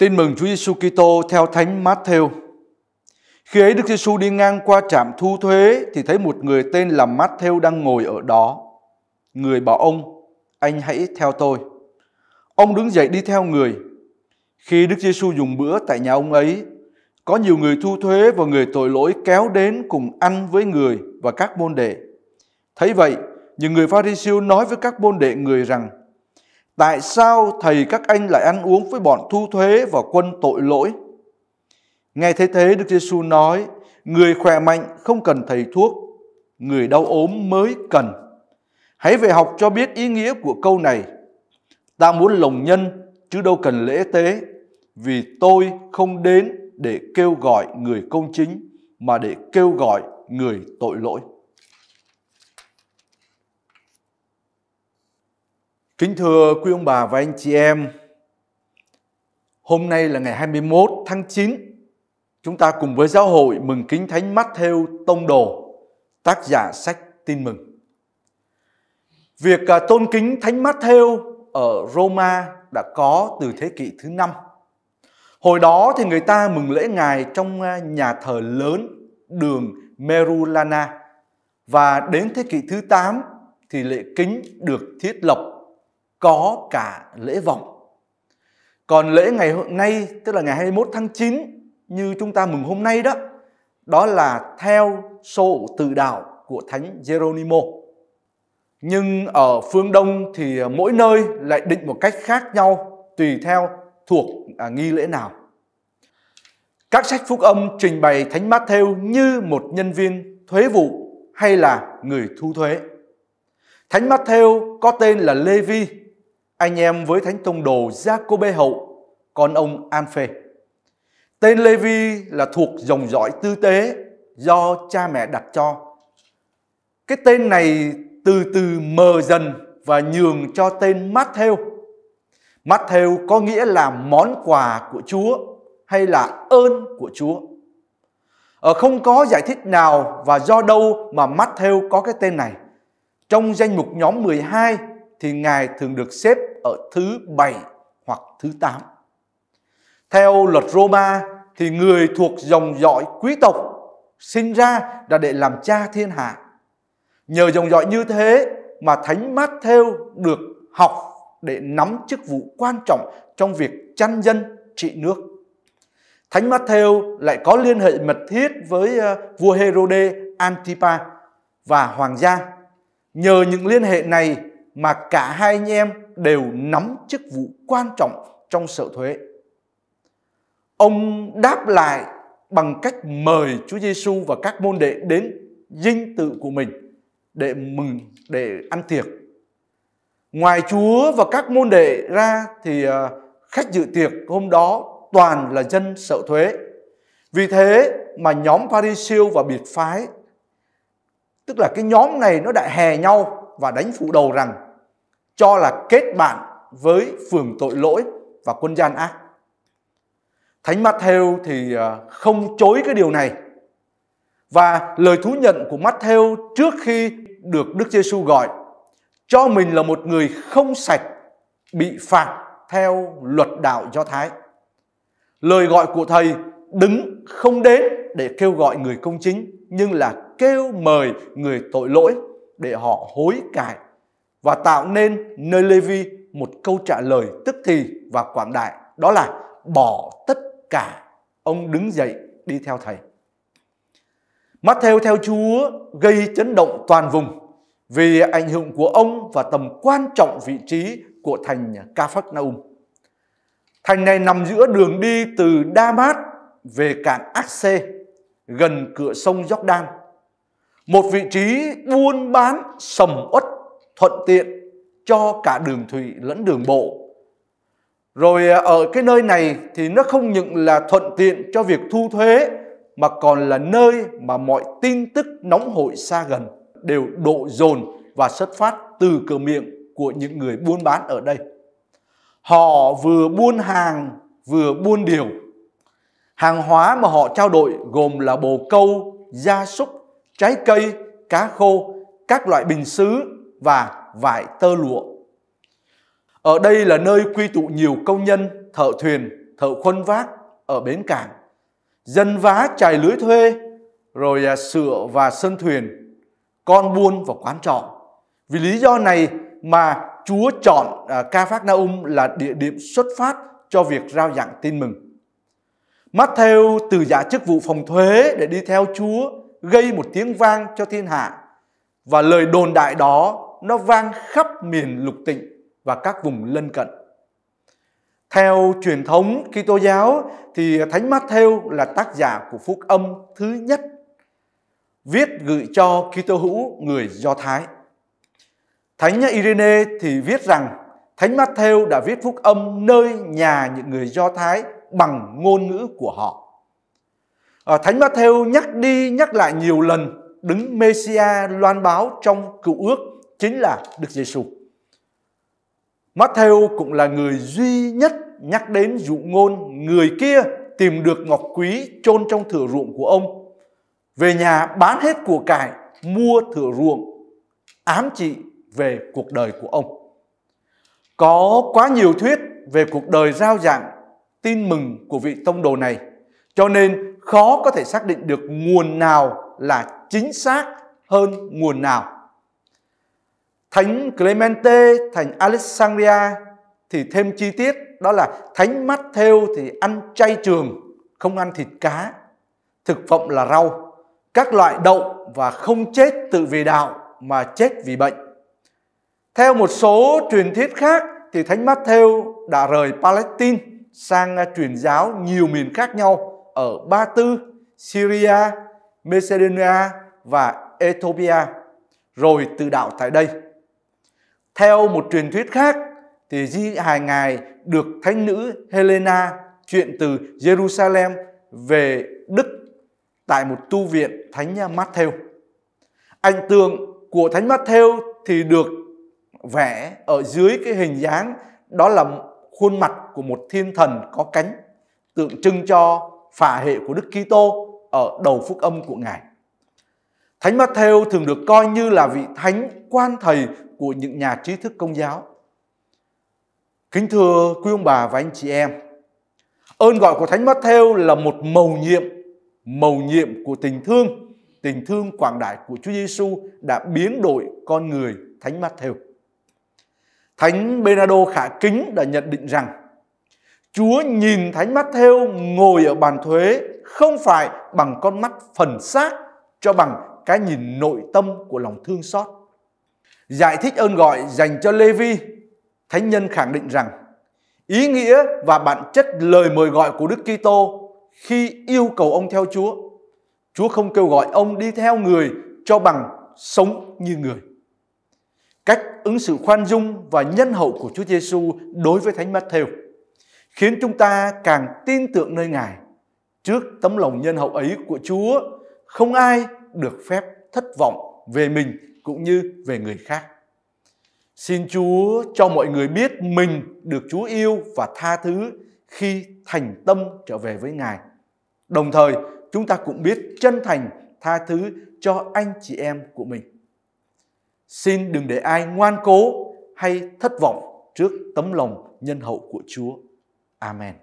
Tin mừng Chúa Giêsu Kitô theo Thánh Matthew. Khi ấy Đức Giêsu đi ngang qua trạm thu thuế thì thấy một người tên là Matthew đang ngồi ở đó. Người bảo ông: "Anh hãy theo tôi." Ông đứng dậy đi theo người. Khi Đức Giêsu dùng bữa tại nhà ông ấy, có nhiều người thu thuế và người tội lỗi kéo đến cùng ăn với người và các môn đệ. Thấy vậy, những người Pharisêu nói với các môn đệ người rằng: Tại sao thầy các anh lại ăn uống với bọn thu thuế và quân tội lỗi? Nghe thế thế Đức Giêsu nói, người khỏe mạnh không cần thầy thuốc, người đau ốm mới cần. Hãy về học cho biết ý nghĩa của câu này. Ta muốn lòng nhân chứ đâu cần lễ tế, vì tôi không đến để kêu gọi người công chính mà để kêu gọi người tội lỗi. Kính thưa quý ông bà và anh chị em, hôm nay là ngày 21 tháng 9, chúng ta cùng với giáo hội mừng kính thánh Matthew Tông Đồ, tác giả sách Tin Mừng. Việc à, tôn kính thánh Matthew ở Roma đã có từ thế kỷ thứ năm. Hồi đó thì người ta mừng lễ ngài trong à, nhà thờ lớn đường Merulana và đến thế kỷ thứ 8 thì lễ kính được thiết lập có cả lễ vọng. Còn lễ ngày hôm nay tức là ngày 21 tháng 9 như chúng ta mừng hôm nay đó đó là theo sổ tự đạo của Thánh Geronimo. Nhưng ở phương Đông thì mỗi nơi lại định một cách khác nhau tùy theo thuộc à, nghi lễ nào. Các sách phúc âm trình bày Thánh Matthew như một nhân viên thuế vụ hay là người thu thuế. Thánh Matthew có tên là Levi anh em với Thánh Tông Đồ Jacobe Hậu, con ông An Phê. Tên Levi là thuộc dòng dõi tư tế do cha mẹ đặt cho. Cái tên này từ từ mờ dần và nhường cho tên Matthew. Matthew có nghĩa là món quà của Chúa hay là ơn của Chúa. Ở ờ, không có giải thích nào và do đâu mà Matthew có cái tên này. Trong danh mục nhóm 12 thì Ngài thường được xếp ở thứ bảy hoặc thứ tám. Theo luật Roma thì người thuộc dòng dõi quý tộc sinh ra đã để làm cha thiên hạ. Nhờ dòng dõi như thế mà Thánh Matthew được học để nắm chức vụ quan trọng trong việc chăn dân trị nước. Thánh Matthew lại có liên hệ mật thiết với ờ, vua Herode Antipa và hoàng gia. Nhờ những liên hệ này mà cả hai anh em đều nắm chức vụ quan trọng trong sở thuế. Ông đáp lại bằng cách mời Chúa Giêsu và các môn đệ đến dinh tự của mình để mừng để ăn tiệc. Ngoài Chúa và các môn đệ ra thì à, khách dự tiệc hôm đó toàn là dân sợ thuế. Vì thế mà nhóm Parisiêu và biệt phái tức là cái nhóm này nó đã hè nhau và đánh phụ đầu rằng cho là kết bạn với phường tội lỗi và quân gian ác. Thánh Matthew thì à, không chối cái điều này. Và lời thú nhận của Matthew trước khi được Đức Giêsu gọi cho mình là một người không sạch bị phạt theo luật đạo Do Thái. Lời gọi của thầy đứng không đến để kêu gọi người công chính nhưng là kêu mời người tội lỗi để họ hối cải và tạo nên nơi Levi một câu trả lời tức thì và quảng đại đó là bỏ tất cả ông đứng dậy đi theo thầy mắt theo theo Chúa gây chấn động toàn vùng vì ảnh hưởng của ông và tầm quan trọng vị trí của thành Capernaum. Thành này nằm giữa đường đi từ Damas về cảng Acse gần cửa sông Jordan. Một vị trí buôn bán sầm uất thuận tiện cho cả đường thủy lẫn đường bộ. Rồi à, ở cái nơi này thì nó không những là thuận tiện cho việc thu thuế mà còn là nơi mà mọi tin tức nóng hổi xa gần đều độ dồn và xuất phát từ cửa miệng của những người buôn bán ở đây. Họ vừa buôn hàng vừa buôn điều. Hàng hóa mà họ trao đổi gồm là bồ câu, gia súc, trái cây, cá khô, các loại bình sứ, và vải tơ lụa. Ở đây là nơi quy tụ nhiều công nhân, thợ thuyền, thợ khuân vác ở bến cảng, dân vá chài lưới thuê, rồi à, sửa và sơn thuyền, con buôn và quán trọ. Vì lý do này mà Chúa chọn à, Ca Phác Na Um là địa điểm xuất phát cho việc rao giảng tin mừng. Matthew từ giả chức vụ phòng thuế để đi theo Chúa gây một tiếng vang cho thiên hạ và lời đồn đại đó nó vang khắp miền lục tịnh và các vùng lân cận. Theo truyền thống Kitô giáo thì Thánh Matthew là tác giả của phúc âm thứ nhất viết gửi cho Kitô hữu người Do Thái. Thánh Irene thì viết rằng Thánh Matthew đã viết phúc âm nơi nhà những người Do Thái bằng ngôn ngữ của họ. Ờ, Thánh Matthew nhắc đi nhắc lại nhiều lần đứng Messia loan báo trong cựu ước chính là Đức Giêsu. Matthew cũng là người duy nhất nhắc đến dụ ngôn người kia tìm được ngọc quý chôn trong thửa ruộng của ông. Về nhà bán hết của cải, mua thửa ruộng, ám chỉ về cuộc đời của ông. Có quá nhiều thuyết về cuộc đời giao giảng tin mừng của vị tông đồ này, cho nên khó có thể xác định được nguồn nào là chính xác hơn nguồn nào. Thánh Clemente, thành Alexandria thì thêm chi tiết đó là Thánh Matthew thì ăn chay trường, không ăn thịt cá, thực phẩm là rau, các loại đậu và không chết tự vì đạo mà chết vì bệnh. Theo một số truyền thuyết khác thì Thánh Matthew đã rời Palestine sang à, truyền giáo nhiều miền khác nhau ở Ba Tư, Syria, Macedonia và Ethiopia rồi từ đạo tại đây. Theo một truyền thuyết khác thì di hài ngài được thánh nữ Helena chuyện từ Jerusalem về Đức tại một tu viện thánh nhà Matthew. Ảnh tượng của thánh Matthew thì được vẽ ở dưới cái hình dáng đó là khuôn mặt của một thiên thần có cánh tượng trưng cho phả hệ của Đức Kitô ở đầu phúc âm của Ngài. Thánh Matthew thường được coi như là vị thánh quan thầy của những nhà trí thức công giáo. Kính thưa quý ông bà và anh chị em, ơn gọi của Thánh Matthew là một mầu nhiệm, mầu nhiệm của tình thương, tình thương quảng đại của Chúa Giêsu đã biến đổi con người Thánh Matthew. Thánh Bernardo Khả Kính đã nhận định rằng Chúa nhìn Thánh Matthew ngồi ở bàn thuế không phải bằng con mắt phần xác cho bằng cái nhìn nội tâm của lòng thương xót giải thích ơn gọi dành cho Lê Vi, thánh nhân khẳng định rằng ý nghĩa và bản chất lời mời gọi của Đức Kitô khi yêu cầu ông theo Chúa. Chúa không kêu gọi ông đi theo người cho bằng sống như người. Cách ứng xử khoan dung và nhân hậu của Chúa Giêsu đối với Thánh Matthew khiến chúng ta càng tin tưởng nơi Ngài. Trước tấm lòng nhân hậu ấy của Chúa, không ai được phép thất vọng về mình cũng như về người khác. Xin Chúa cho mọi người biết mình được Chúa yêu và tha thứ khi thành tâm trở về với Ngài. Đồng thời, chúng ta cũng biết chân thành tha thứ cho anh chị em của mình. Xin đừng để ai ngoan cố hay thất vọng trước tấm lòng nhân hậu của Chúa. Amen.